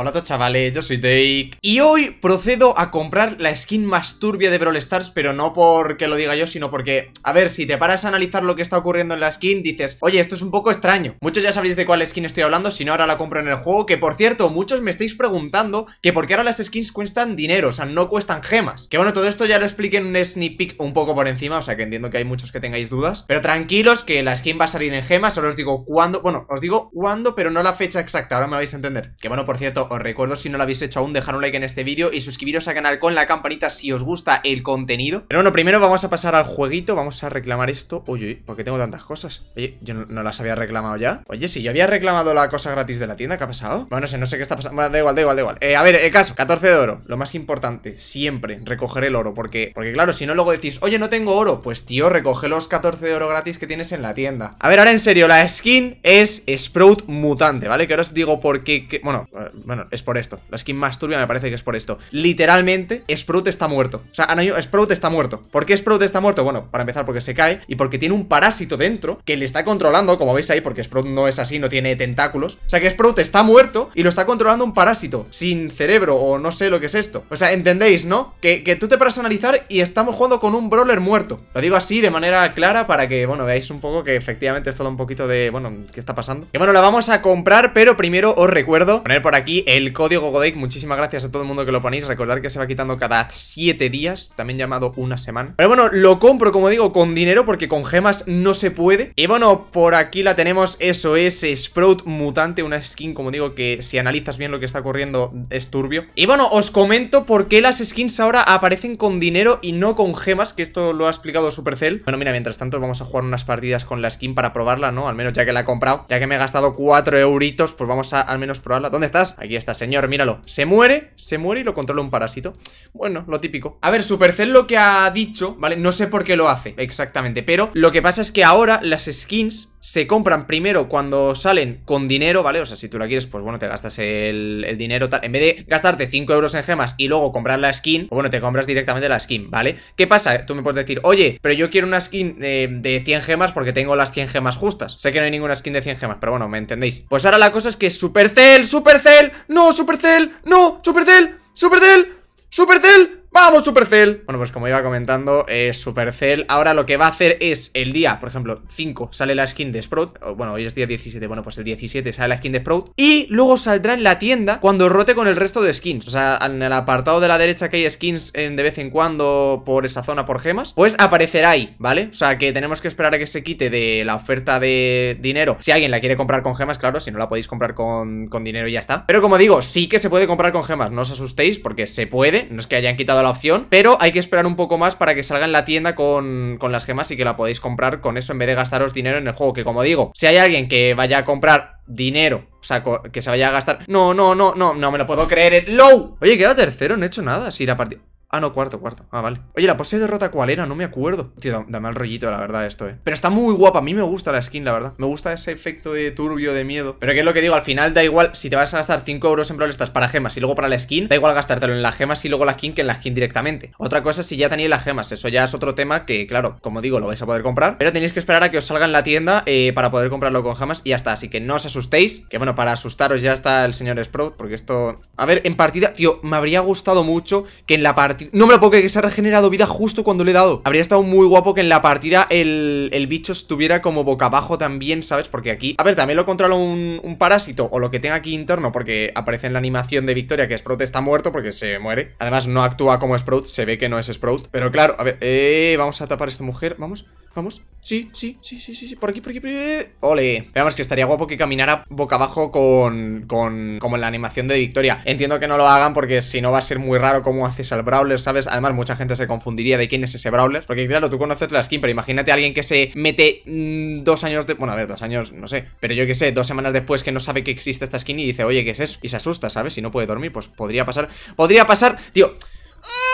Hola a chavales, yo soy Take Y hoy procedo a comprar la skin más turbia de Brawl Stars Pero no porque lo diga yo, sino porque A ver, si te paras a analizar lo que está ocurriendo en la skin Dices, oye, esto es un poco extraño Muchos ya sabréis de cuál skin estoy hablando Si no, ahora la compro en el juego Que por cierto, muchos me estáis preguntando Que por qué ahora las skins cuestan dinero O sea, no cuestan gemas Que bueno, todo esto ya lo expliqué en un sneak peek un poco por encima O sea, que entiendo que hay muchos que tengáis dudas Pero tranquilos, que la skin va a salir en gemas Solo os digo cuándo, bueno, os digo cuándo Pero no la fecha exacta, ahora me vais a entender Que bueno, por cierto os recuerdo si no lo habéis hecho aún dejar un like en este vídeo y suscribiros al canal con la campanita si os gusta el contenido. Pero bueno, primero vamos a pasar al jueguito, vamos a reclamar esto. Oye, ¿por qué tengo tantas cosas? Oye, yo no, las había reclamado ya. Oye, si yo había reclamado la cosa gratis de la tienda, ¿qué ha pasado? Bueno, no sé, no sé qué está pasando. Bueno, da igual, da igual, da igual. Eh, a ver, el caso, 14 de oro. Lo más importante, siempre recoger el oro, porque, porque claro, si no luego decís, oye, no tengo oro, pues tío, recoge los 14 de oro gratis que tienes en la tienda. A ver, ahora en serio, la skin es Sprout Mutante, ¿vale? Que ahora os digo por qué... Bueno, eh, bueno es por esto. La skin más turbia me parece que es por esto. Literalmente, Sprout está muerto. O sea, Anayo, Sprout está muerto. ¿Por qué Sprout está muerto? Bueno, para empezar, porque se cae y porque tiene un parásito dentro que le está controlando, como veis ahí, porque Sprout no es así, no tiene tentáculos. O sea, que Sprout está muerto y lo está controlando un parásito sin cerebro o no sé lo que es esto. O sea, entendéis, ¿no? Que, que tú te paras a analizar y estamos jugando con un brawler muerto. Lo digo así de manera clara para que, bueno, veáis un poco que efectivamente es todo un poquito de, bueno, ¿qué está pasando? Que bueno, la vamos a comprar, pero primero os recuerdo poner por aquí el código Godake, muchísimas gracias a todo el mundo que lo ponéis. Recordad que se va quitando cada 7 días, también llamado una semana. Pero bueno, lo compro, como digo, con dinero porque con gemas no se puede. Y bueno, por aquí la tenemos, eso es Sprout Mutante, una skin, como digo, que si analizas bien lo que está ocurriendo es turbio. Y bueno, os comento por qué las skins ahora aparecen con dinero y no con gemas, que esto lo ha explicado Supercell. Bueno, mira, mientras tanto vamos a jugar unas partidas con la skin para probarla, ¿no? Al menos ya que la he comprado, ya que me he gastado 4 euritos, pues vamos a al menos probarla. ¿Dónde estás? Aquí está, señor, míralo. Se muere, se muere y lo controla un parásito. Bueno, lo típico. A ver, Supercell lo que ha dicho, ¿vale? No sé por qué lo hace exactamente, pero lo que pasa es que ahora las skins se compran primero cuando salen con dinero, ¿vale? O sea, si tú la quieres, pues bueno, te gastas el, dinero En vez de gastarte 5 euros en gemas y luego comprar la skin, o pues bueno, te compras directamente la skin, ¿vale? ¿Qué pasa? Tú me puedes decir, oye, pero yo quiero una skin eh, de, de 100 gemas porque tengo las 100 gemas justas. Sé que no hay ninguna skin de 100 gemas, pero bueno, ¿me entendéis? Pues ahora la cosa es que Supercell, Supercell ¡No, Supercell! ¡No! ¡Supercell! ¡Supercell! ¡Supercell! ¡Vamos, Supercell! Bueno, pues como iba comentando, es eh, Supercell ahora lo que va a hacer es el día, por ejemplo, 5 sale la skin de Sprout. Bueno, hoy es día 17, bueno, pues el 17 sale la skin de Sprout. Y luego saldrá en la tienda cuando rote con el resto de skins. O sea, en el apartado de la derecha que hay skins de vez en cuando por esa zona por gemas, pues aparecerá ahí, ¿vale? O sea, que tenemos que esperar a que se quite de la oferta de dinero. Si alguien la quiere comprar con gemas, claro, si no la podéis comprar con, con dinero ya está. Pero como digo, sí que se puede comprar con gemas, no os asustéis porque se puede. No es que hayan quitado la opción Pero hay que esperar un poco más para que salga en la tienda con, con las gemas y que la podéis comprar con eso en vez de gastaros dinero en el juego Que como digo, si hay alguien que vaya a comprar dinero o sea, que se vaya a gastar No, no, no, no, no me lo puedo creer eh. ¡Low! Oye, queda tercero, no he hecho nada Si la partida... Ah, no, cuarto, cuarto. Ah, vale. Oye, la pose de derrota cuál era, no me acuerdo. Tío, dame el rollito, la verdad, esto, eh. Pero está muy guapa, a mí me gusta la skin, la verdad. Me gusta ese efecto de turbio, de miedo. Pero que es lo que digo, al final da igual si te vas a gastar 5 euros en Brawl estás para gemas y luego para la skin, da igual gastártelo en las gemas y luego la skin que en la skin directamente. Otra cosa es si ya tenéis las gemas, eso ya es otro tema que, claro, como digo, lo vais a poder comprar, pero tenéis que esperar a que os salga en la tienda eh, para poder comprarlo con gemas y ya está. Así que no os asustéis, que bueno, para asustaros ya está el señor Sprout, porque esto... A ver, en partida, tío, me habría gustado mucho que en la partida no me lo puedo creer que se ha regenerado vida justo cuando le he dado. Habría estado muy guapo que en la partida el, bicho estuviera como boca abajo también, ¿sabes? Porque aquí... A ver, también lo controla un, un parásito o lo que tenga aquí interno porque aparece en la animación de Victoria que Sprout está muerto porque se muere. Además no actúa como Sprout, se ve que no es Sprout. Pero claro, a ver... Eh, vamos a tapar a esta mujer, vamos... Vamos. Sí, sí, sí, sí, sí, sí. Por aquí, por aquí, por aquí. Eh. ¡Ole! Veamos que estaría guapo que caminara boca abajo con, con. Como en la animación de Victoria. Entiendo que no lo hagan porque si no va a ser muy raro cómo haces al Brawler, ¿sabes? Además, mucha gente se confundiría de quién es ese Brawler. Porque claro, tú conoces la skin, pero imagínate a alguien que se mete mm, dos años de. Bueno, a ver, dos años, no sé. Pero yo qué sé, dos semanas después que no sabe que existe esta skin y dice, oye, ¿qué es eso? Y se asusta, ¿sabes? Si no puede dormir, pues podría pasar. Podría pasar, tío.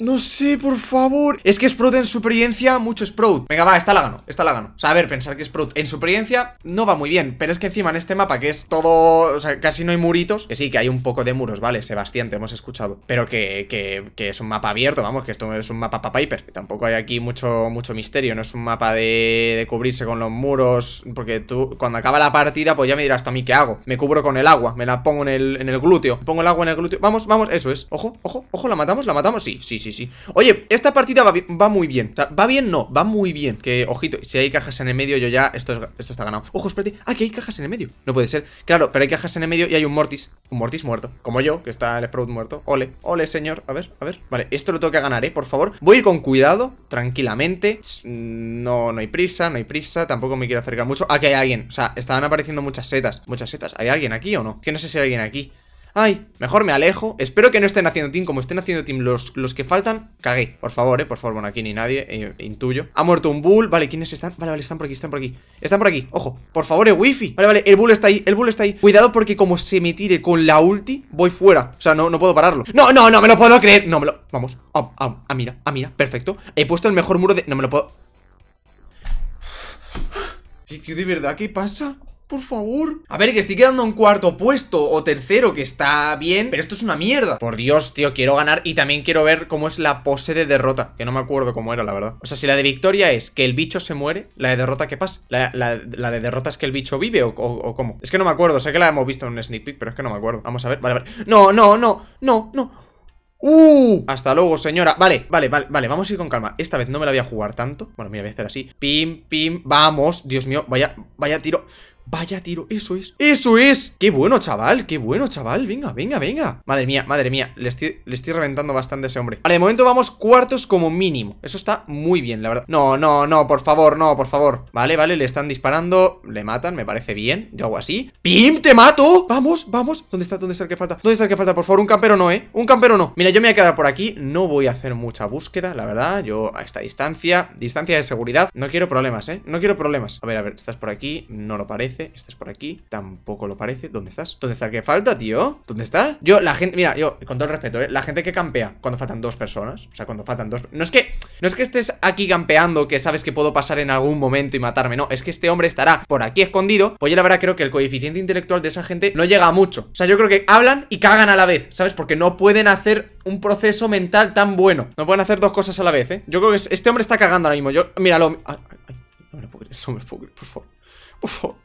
No sé, por favor Es que Sprout en supervivencia, mucho Sprout Venga, va, está la gano, está la gano O sea, a ver, pensar que Sprout en supervivencia no va muy bien Pero es que encima en este mapa que es todo... O sea, casi no hay muritos Que sí, que hay un poco de muros, vale, Sebastián, te hemos escuchado Pero que, que, es un mapa abierto, vamos Que esto no es un mapa para Piper Que tampoco hay aquí mucho, mucho misterio No es un mapa de, cubrirse con los muros Porque tú, cuando acaba la partida Pues ya me dirás tú a mí qué hago Me cubro con el agua, me la pongo en el, en el glúteo Pongo el agua en el glúteo Vamos, vamos, eso es Ojo, ojo, ojo, la matamos, la matamos Sí, sí, sí, sí, Oye, esta partida va, muy bien O sea, va bien no, va muy bien Que, ojito, si hay cajas en el medio yo ya, esto, esto está ganado Ojo, espérate, ah, que hay cajas en el medio No puede ser, claro, pero hay cajas en el medio y hay un Mortis Un Mortis muerto, como yo, que está el Sprout muerto Ole, ole, señor, a ver, a ver Vale, esto lo tengo que ganar, eh, por favor Voy a ir con cuidado, tranquilamente No, no hay prisa, no hay prisa Tampoco me quiero acercar mucho, ah, que hay alguien O sea, estaban apareciendo muchas setas Muchas setas, ¿hay alguien aquí o no? Que no sé si hay alguien aquí Ay, mejor me alejo. Espero que no estén haciendo team como estén haciendo team los, los que faltan. Cagué. Por favor, eh. Por favor, bueno, aquí ni nadie. Eh, intuyo. Ha muerto un bull. Vale, ¿quiénes están? Vale, vale, están por aquí, están por aquí. Están por aquí. Ojo, por favor, el eh, wifi. Vale, vale, el bull está ahí, el bull está ahí. Cuidado porque como se me tire con la ulti, voy fuera. O sea, no, no puedo pararlo. No, no, no me lo puedo creer. No me lo. Vamos. Ah, ah, mira, a mira. Perfecto. He puesto el mejor muro de. No me lo puedo. Tío, ¿de verdad qué pasa? por favor. A ver, que estoy quedando en cuarto puesto o tercero, que está bien, pero esto es una mierda. Por Dios, tío, quiero ganar y también quiero ver cómo es la pose de derrota, que no me acuerdo cómo era, la verdad. O sea, si la de victoria es que el bicho se muere, la de derrota, ¿qué pasa? ¿La, de derrota es que el bicho vive o, cómo? Es que no me acuerdo, sé que la hemos visto en un sneak peek, pero es que no me acuerdo. Vamos a ver, vale, vale. No, no, no, no, no. ¡Uh! Hasta luego, señora Vale, vale, vale, vale, vamos a ir con calma Esta vez no me la voy a jugar tanto Bueno, mira, voy a hacer así Pim, pim, vamos Dios mío, vaya, vaya tiro Vaya tiro, eso es, eso es Qué bueno, chaval, qué bueno, chaval Venga, venga, venga Madre mía, madre mía, le estoy, le reventando bastante a ese hombre Vale, de momento vamos cuartos como mínimo Eso está muy bien, la verdad No, no, no, por favor, no, por favor Vale, vale, le están disparando Le matan, me parece bien Yo hago así ¡Pim, te mato! Vamos, vamos ¿Dónde está, dónde está el que falta? ¿Dónde está el que falta? Por favor, un campero no, ¿eh? Un campero no Mira, yo me voy a quedar por aquí No voy a hacer mucha búsqueda, la verdad Yo a esta distancia Distancia de seguridad No quiero problemas, ¿eh? No quiero problemas A ver, a ver, estás por aquí No lo parece Estás por aquí. Tampoco lo parece. ¿Dónde estás? ¿Dónde está el que falta, tío? ¿Dónde estás? Yo, la gente... Mira, yo, con todo el respeto, ¿eh? La gente que campea cuando faltan dos personas. O sea, cuando faltan dos... No es que... No es que estés aquí campeando que sabes que puedo pasar en algún momento y matarme. No, es que este hombre estará por aquí escondido. Pues yo la verdad creo que el coeficiente intelectual de esa gente no llega a mucho. O sea, yo creo que hablan y cagan a la vez, ¿sabes? Porque no pueden hacer un proceso mental tan bueno. No pueden hacer dos cosas a la vez, ¿eh? Yo creo que este hombre está cagando ahora mismo. Yo, míralo. no me lo puedo creer, por favor. Por favor.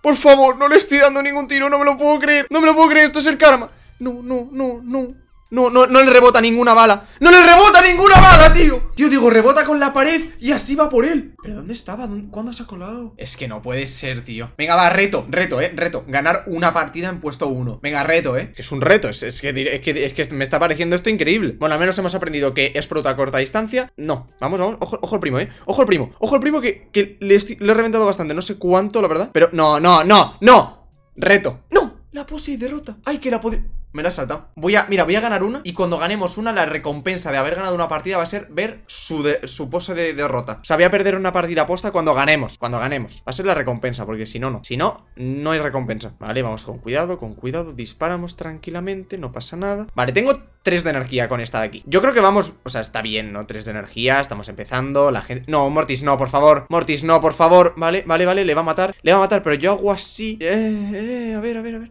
Por favor, no le estoy dando ningún tiro, no me lo puedo creer. No me lo puedo creer, esto es el karma. No, no, no, no. No, no, no le rebota ninguna bala ¡No le rebota ninguna bala, tío! Yo digo, rebota con la pared y así va por él ¿Pero dónde estaba? ¿Cuándo se ha colado? Es que no puede ser, tío Venga, va, reto, reto, eh, reto Ganar una partida en puesto uno Venga, reto, eh Es un reto, es, que, que, me está pareciendo esto increíble Bueno, al menos hemos aprendido que es prota a corta distancia No, vamos, vamos, ojo, ojo al primo, eh Ojo al primo, ojo al primo que, que le, he reventado bastante No sé cuánto, la verdad Pero no, no, no, no Reto ¡No! La puse y derrota ¡Ay, que la poder me la he saltado Voy a, mira, voy a ganar una Y cuando ganemos una, la recompensa de haber ganado una partida Va a ser ver su, de, su pose de derrota O sea, voy a perder una partida Aposta cuando ganemos Cuando ganemos, va a ser la recompensa Porque si no, no Si no, no hay recompensa Vale, vamos con cuidado, con cuidado Disparamos tranquilamente, no pasa nada Vale, tengo tres de energía con esta de aquí Yo creo que vamos, o sea, está bien, ¿no? tres de energía Estamos empezando, la gente... No, Mortis, no, por favor Mortis, no, por favor Vale, vale, vale, le va a matar Le va a matar, pero yo hago así eh, eh, a ver, a ver, a ver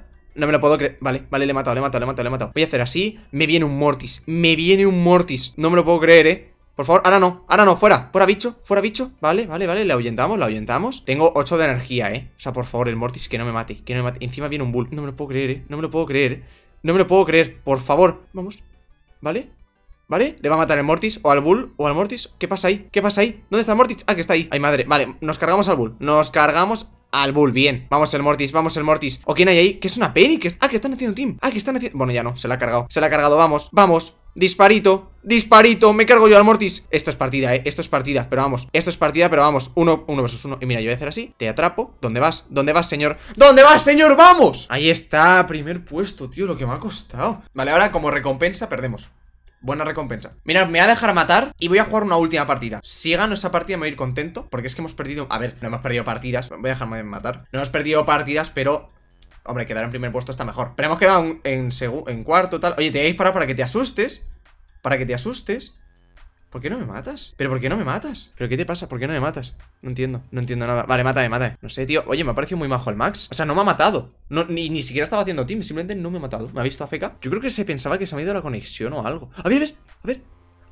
No me lo puedo creer. Vale, vale, le he matado, le he matado, le he matado, le he Voy a hacer así. Me viene un Mortis. Me viene un Mortis. No me lo puedo creer, ¿eh? Por favor, ahora no, ahora no, fuera, fuera bicho, fuera bicho Vale, vale, vale, le ahuyentamos, le ahuyentamos Tengo 8 de energía, eh, o sea, por favor, el Mortis Que no me mate, que no me mate, encima viene un bull No me lo puedo creer, eh, no me lo puedo creer eh. No me lo puedo creer, por favor, vamos Vale, ¿Vale? Le va a matar el Mortis o al Bull o al Mortis. ¿Qué pasa ahí? ¿Qué pasa ahí? ¿Dónde está el Mortis? Ah, que está ahí. Ay, madre. Vale, nos cargamos al Bull. Nos cargamos al Bull, bien Vamos el Mortis, vamos el Mortis ¿O quién hay ahí? ¿Qué es una Penny, que ah, que están haciendo team Ah, que están haciendo... Bueno, ya no, se la ha cargado Se la ha cargado, vamos, vamos Disparito, disparito, me cargo yo al Mortis Esto es partida, eh, esto es partida, pero vamos Esto es partida, pero vamos, uno, uno versus uno Y mira, yo voy a hacer así, te atrapo, ¿dónde vas? ¿Dónde vas, señor? ¿Dónde vas, señor? ¡Vamos! Ahí está, primer puesto, tío, lo que me ha costado Vale, ahora como recompensa perdemos buena recompensa. Mira, me va a dejar matar y voy a jugar una última partida. Si gano esa partida me voy a ir contento, porque es que hemos perdido... A ver, no hemos perdido partidas, voy a dejarme matar. No hemos perdido partidas, pero... Hombre, quedar en primer puesto está mejor. Pero hemos quedado en, en cuarto, tal. Oye, te voy para que te asustes. Para que te asustes. ¿Por qué no me matas? ¿Pero por qué no me matas? ¿Pero qué te pasa? ¿Por qué no me matas? No entiendo, no entiendo nada Vale, mátame, eh, mátame eh. No sé, tío Oye, me ha parecido muy majo el Max O sea, no me ha matado no, ni, siquiera estaba haciendo team Simplemente no me ha matado ¿Me ha visto a feca? Yo creo que se pensaba que se me ha ido la conexión o algo A ver, a ver, a ver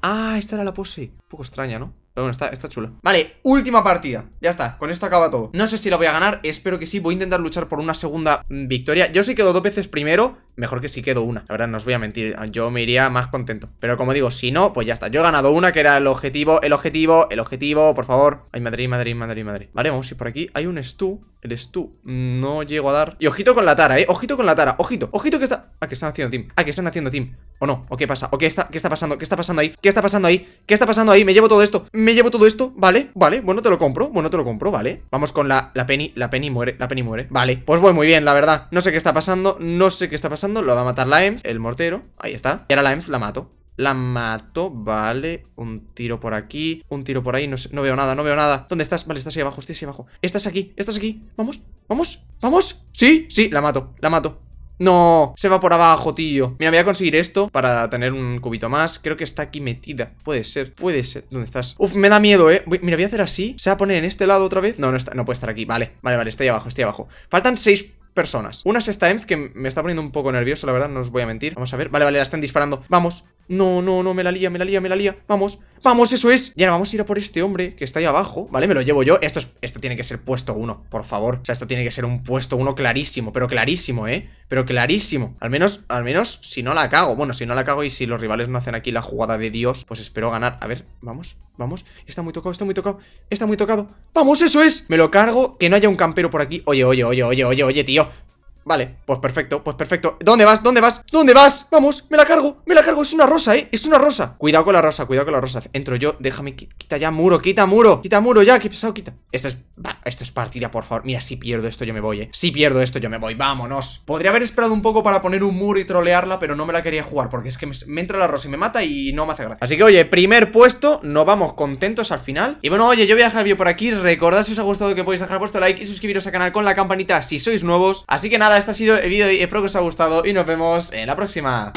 Ah, esta era la pose Un poco extraña, ¿no? Pero bueno, está, está chula Vale, última partida Ya está, con esto acaba todo No sé si la voy a ganar, espero que sí Voy a intentar luchar por una segunda mm, victoria Yo sí quedo dos veces primero mejor que si quedo una. La verdad, no os voy a mentir, yo me iría más contento. Pero como digo, si no, pues ya está. Yo he ganado una, que era el objetivo, el objetivo, el objetivo, por favor. Ay, Madrid, Madrid, Madrid, Madrid. Vale, vamos a ir por aquí. Hay un Stu. El Stu no llego a dar. Y ojito con la tara, eh. Ojito con la tara. Ojito, ojito que está. Ah, que están haciendo team. Ah, que están haciendo team. ¿O no? ¿O qué pasa? ¿O qué está, qué está pasando? ¿Qué está pasando ahí? ¿Qué está pasando ahí? ¿Qué está pasando ahí? Me llevo todo esto. Me llevo todo esto. Vale, vale. Bueno, te lo compro. Bueno, te lo compro, vale. Vamos con la, la Penny. La Penny muere. La Penny muere. Vale. Pues voy muy bien, la verdad. No sé qué está pasando. No sé qué está pasando lo va a matar la Enf, el mortero, ahí está. Y ahora la Enf, la mato. La mato, vale, un tiro por aquí, un tiro por ahí, no, sé, no veo nada, no veo nada ¿Dónde estás? Vale, estás ahí abajo, estás ahí abajo Estás aquí, estás aquí, vamos, vamos, vamos Sí, sí, la mato, la mato no, se va por abajo, tío Mira, voy a conseguir esto para tener un cubito más Creo que está aquí metida, puede ser, puede ser ¿Dónde estás? Uf, me da miedo, eh Mira, voy a hacer así, se va a poner en este lado otra vez No, no, está, no puede estar aquí, vale, vale, vale Estoy abajo, estoy abajo Faltan seis personas. Una sexta EMF que me está poniendo un poco nervioso, la verdad, no os voy a mentir. Vamos a ver. Vale, vale, la están disparando. Vamos, no, no, no, me la lía, me la lía, me la lía Vamos, vamos, eso es Ya vamos a ir a por este hombre que está ahí abajo Vale, me lo llevo yo Esto, esto tiene que ser puesto uno, por favor O sea, esto tiene que ser un puesto uno clarísimo Pero clarísimo, ¿eh? Pero clarísimo Al menos, al menos, si no la cago Bueno, si no la cago y si los rivales no hacen aquí la jugada de Dios Pues espero ganar A ver, vamos, vamos Está muy tocado, está muy tocado Está muy tocado ¡Vamos, eso es! Me lo cargo, que no haya un campero por aquí Oye, oye, oye, oye, oye, oye, tío Vale, pues perfecto, pues perfecto ¿Dónde vas? ¿Dónde vas? ¿Dónde vas? Vamos, me la cargo, me la cargo, es una rosa, eh Es una rosa, cuidado con la rosa, cuidado con la rosa Entro yo, déjame, quita ya muro, quita muro Quita muro ya, qué pesado, quita Esto es, esto es partida, por favor, mira, si pierdo esto yo me voy, eh Si pierdo esto yo me voy, vámonos Podría haber esperado un poco para poner un muro y trolearla Pero no me la quería jugar, porque es que me, entra la rosa y me mata y no me hace gracia Así que, oye, primer puesto, nos vamos contentos al final Y bueno, oye, yo voy a dejar el vídeo por aquí Recordad si os ha gustado que podéis dejar vuestro like y suscribiros al canal con la campanita si sois nuevos Así que nada, este ha sido el vídeo de hoy. Espero que os haya gustado y nos vemos en la próxima.